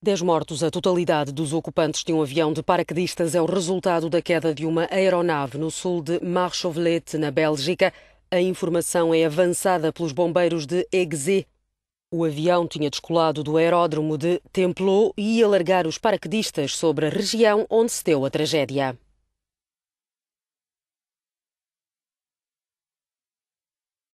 Dez mortos, a totalidade dos ocupantes de um avião de paraquedistas é o resultado da queda de uma aeronave no sul de Marchauvelette, na Bélgica. A informação é avançada pelos bombeiros de Egze. O avião tinha descolado do aeródromo de Templo e ia largar os paraquedistas sobre a região onde se deu a tragédia.